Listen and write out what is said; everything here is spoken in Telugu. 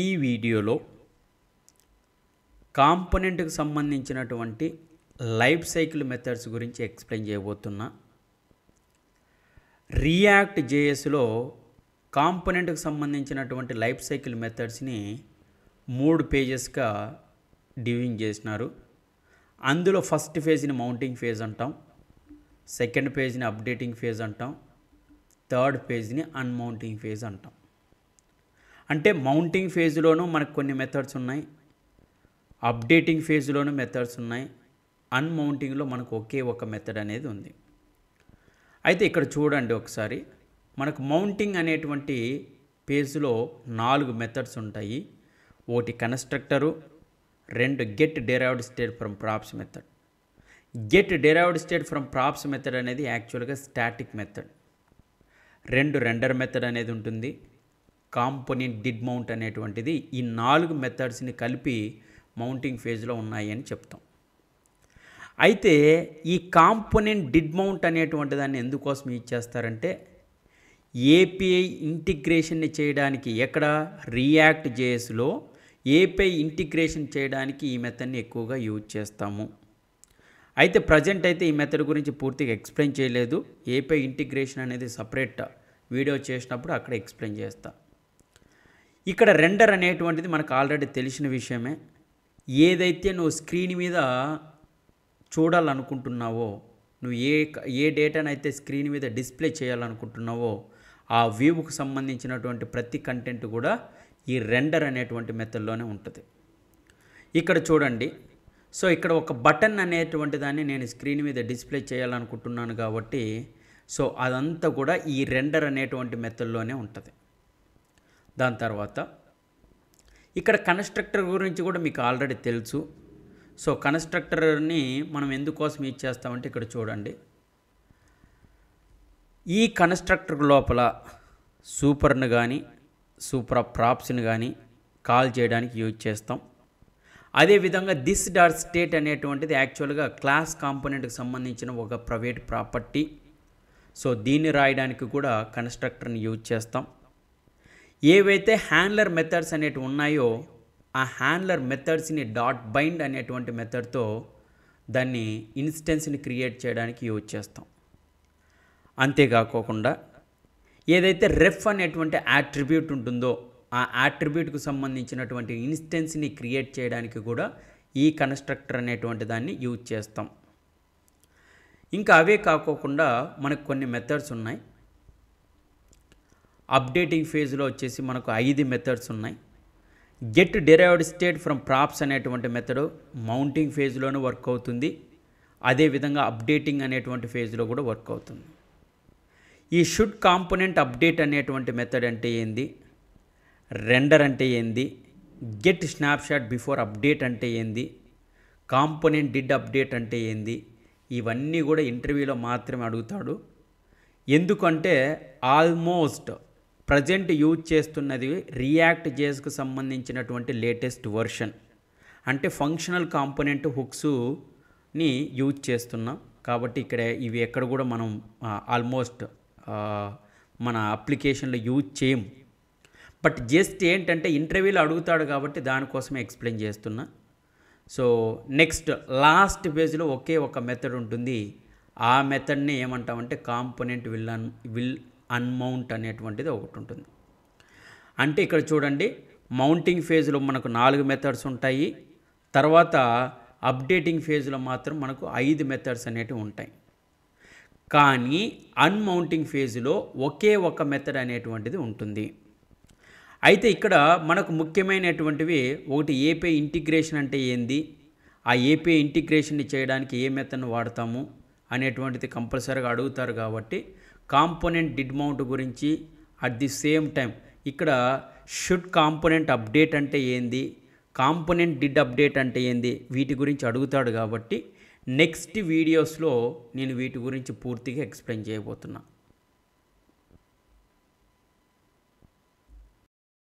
ఈ వీడియోలో కాంపోనెంట్కి సంబంధించినటువంటి లైఫ్ సైకిల్ మెథడ్స్ గురించి ఎక్స్ప్లెయిన్ చేయబోతున్నా రియాక్ట్ జేఎస్లో కాంపోనెంట్కి సంబంధించినటువంటి లైఫ్ సైకిల్ మెథడ్స్ని మూడు పేజెస్గా డివింగ్ చేసినారు అందులో ఫస్ట్ ఫేజ్ని మౌంటింగ్ ఫేజ్ అంటాం సెకండ్ పేజ్ని అప్డేటింగ్ ఫేజ్ అంటాం థర్డ్ పేజ్ని అన్మౌంటింగ్ ఫేజ్ అంటాం అంటే మౌంటింగ్ ఫేజ్లోనూ మనకు కొన్ని మెథడ్స్ ఉన్నాయి అప్డేటింగ్ ఫేజ్లోనూ మెథడ్స్ ఉన్నాయి అన్మౌంటింగ్లో మనకు ఒకే ఒక మెథడ్ అనేది ఉంది అయితే ఇక్కడ చూడండి ఒకసారి మనకు మౌంటింగ్ అనేటువంటి పేజ్లో నాలుగు మెథడ్స్ ఉంటాయి ఒకటి కన్స్ట్రక్టరు రెండు get derived state from props method get derived state from props method అనేది యాక్చువల్గా స్టాటిక్ మెథడ్ రెండు రెండర్ మెథడ్ అనేది ఉంటుంది కాంపోనెంట్ డిడ్ మౌంట్ అనేటువంటిది ఈ నాలుగు మెథడ్స్ని కలిపి మౌంటింగ్ ఫేజ్లో ఉన్నాయని చెప్తాం అయితే ఈ కాంపోనెంట్ డిడ్ మౌంట్ అనేటువంటి దాన్ని ఎందుకోసం యూజ్ చేస్తారంటే ఏపీఐ ఇంటిగ్రేషన్ని చేయడానికి ఎక్కడ రియాక్ట్ జేఎస్లో ఏపీఐ ఇంటిగ్రేషన్ చేయడానికి ఈ మెథడ్ని ఎక్కువగా యూజ్ చేస్తాము అయితే ప్రజెంట్ అయితే ఈ మెథడ్ గురించి పూర్తిగా ఎక్స్ప్లెయిన్ చేయలేదు ఏపీఐ ఇంటిగ్రేషన్ అనేది సపరేట్ వీడియో చేసినప్పుడు అక్కడ ఎక్స్ప్లెయిన్ చేస్తాను ఇక్కడ రెండర్ అనేటువంటిది మనకు ఆల్రెడీ తెలిసిన విషయమే ఏదైతే నువ్వు స్క్రీన్ మీద చూడాలనుకుంటున్నావో నువ్వు ఏ ఏ డేటానైతే స్క్రీన్ మీద డిస్ప్లే చేయాలనుకుంటున్నావో ఆ వ్యూకు సంబంధించినటువంటి ప్రతి కంటెంట్ కూడా ఈ రెండర్ అనేటువంటి మెథడ్లోనే ఉంటుంది ఇక్కడ చూడండి సో ఇక్కడ ఒక బటన్ అనేటువంటి దాన్ని నేను స్క్రీన్ మీద డిస్ప్లే చేయాలనుకుంటున్నాను కాబట్టి సో అదంతా కూడా ఈ రెండర్ అనేటువంటి మెథడ్లోనే ఉంటుంది దాని తర్వాత ఇక్కడ కన్స్ట్రక్టర్ గురించి కూడా మీకు ఆల్రెడీ తెలుసు సో కన్స్ట్రక్టర్ని మనం ఎందుకోసం యూజ్ చేస్తామంటే ఇక్కడ చూడండి ఈ కన్స్ట్రక్టర్ లోపల సూపర్ను కానీ సూపర్ ప్రాప్స్ని కానీ కాల్ చేయడానికి యూజ్ చేస్తాం అదేవిధంగా దిస్ డాట్ స్టేట్ అనేటువంటిది యాక్చువల్గా క్లాస్ కాంపోనెంట్కి సంబంధించిన ఒక ప్రైవేట్ ప్రాపర్టీ సో దీన్ని రాయడానికి కూడా కన్స్ట్రక్టర్ని యూజ్ చేస్తాం ఏవైతే హ్యాండ్లర్ మెథడ్స్ అనేటివి ఉన్నాయో ఆ హ్యాండ్లర్ మెథడ్స్ని డాట్ బైండ్ అనేటువంటి మెథడ్తో దాన్ని ఇన్స్టెన్స్ని క్రియేట్ చేయడానికి యూజ్ చేస్తాం అంతేకాకోకుండా ఏదైతే రెఫ్ అనేటువంటి యాట్రిబ్యూట్ ఉంటుందో ఆ యాట్రిబ్యూట్కు సంబంధించినటువంటి ఇన్స్టెన్స్ని క్రియేట్ చేయడానికి కూడా ఈ కన్స్ట్రక్టర్ అనేటువంటి దాన్ని యూజ్ చేస్తాం ఇంకా అవే కాకోకుండా మనకు కొన్ని మెథడ్స్ ఉన్నాయి అప్డేటింగ్ ఫేజ్లో వచ్చేసి మనకు ఐదు మెథడ్స్ ఉన్నాయి get derived state from props అనేటువంటి మెథడ్ మౌంటింగ్ ఫేజ్లోనూ వర్క్ అవుతుంది అదేవిధంగా అప్డేటింగ్ అనేటువంటి ఫేజ్లో కూడా వర్క్ అవుతుంది ఈ షుడ్ కాంపోనెంట్ అప్డేట్ అనేటువంటి మెథడ్ అంటే ఏంది రెండర్ అంటే ఏంది గెట్ స్నాప్షాట్ బిఫోర్ అప్డేట్ అంటే ఏంది కాంపోనెంట్ డిడ్ అప్డేట్ అంటే ఏంది ఇవన్నీ కూడా ఇంటర్వ్యూలో మాత్రమే అడుగుతాడు ఎందుకంటే ఆల్మోస్ట్ ప్రజెంట్ యూజ్ చేస్తున్నది రియాక్ట్ జేస్కు సంబంధించినటువంటి లేటెస్ట్ వర్షన్ అంటే ఫంక్షనల్ కాంపోనెంట్ హుక్స్ని యూజ్ చేస్తున్నాం కాబట్టి ఇక్కడ ఇవి ఎక్కడ కూడా మనం ఆల్మోస్ట్ మన అప్లికేషన్లో యూజ్ చేయం బట్ జస్ట్ ఏంటంటే ఇంటర్వ్యూలో అడుగుతాడు కాబట్టి దానికోసమే ఎక్స్ప్లెయిన్ చేస్తున్నా సో నెక్స్ట్ లాస్ట్ పేజ్లో ఒకే ఒక మెథడ్ ఉంటుంది ఆ మెథడ్ని ఏమంటామంటే కాంపోనెంట్ విల్ విల్ అన్మౌంట్ అనేటువంటిది ఒకటి ఉంటుంది అంటే ఇక్కడ చూడండి మౌంటింగ్ ఫేజ్లో మనకు నాలుగు మెథడ్స్ ఉంటాయి తర్వాత అప్డేటింగ్ ఫేజ్లో మాత్రం మనకు ఐదు మెథడ్స్ అనేటివి ఉంటాయి కానీ అన్మౌంటింగ్ ఫేజ్లో ఒకే ఒక మెథడ్ అనేటువంటిది ఉంటుంది అయితే ఇక్కడ మనకు ముఖ్యమైనటువంటివి ఒకటి ఏపీ ఇంటిగ్రేషన్ అంటే ఏంది ఆ ఏపీ ఇంటిగ్రేషన్ని చేయడానికి ఏ మెథడ్ని వాడతాము అనేటువంటిది కంపల్సరీగా అడుగుతారు కాబట్టి కాంపోనెంట్ డిడ్ మౌంట్ గురించి అట్ ది సేమ్ టైం ఇక్కడ షుడ్ కాంపోనెంట్ అప్డేట్ అంటే ఏంది కాంపోనెంట్ డిడ్ అప్డేట్ అంటే ఏంది వీటి గురించి అడుగుతాడు కాబట్టి నెక్స్ట్ వీడియోస్లో నేను వీటి గురించి పూర్తిగా ఎక్స్ప్లెయిన్ చేయబోతున్నా